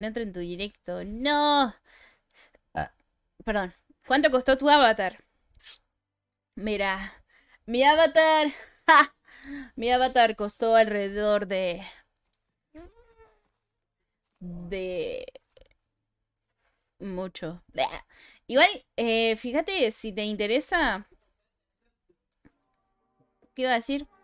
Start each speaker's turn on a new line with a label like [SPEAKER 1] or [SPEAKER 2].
[SPEAKER 1] ¿No entro en tu directo. No. Ah. perdón. ¿Cuánto costó tu avatar? Mira, mi avatar. Mi avatar costó alrededor de... De... Mucho. Igual, eh, fíjate, si te interesa... ¿Qué iba a decir?